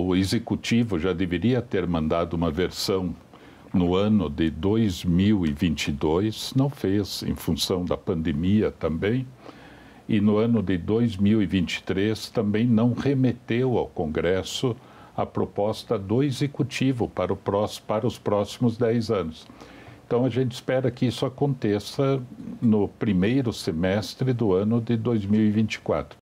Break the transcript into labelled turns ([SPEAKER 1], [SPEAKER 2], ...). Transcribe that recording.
[SPEAKER 1] o executivo já deveria ter mandado uma versão no ano de 2022, não fez, em função da pandemia também, e no ano de 2023 também não remeteu ao Congresso a proposta do Executivo para, próximo, para os próximos 10 anos. Então, a gente espera que isso aconteça no primeiro semestre do ano de 2024.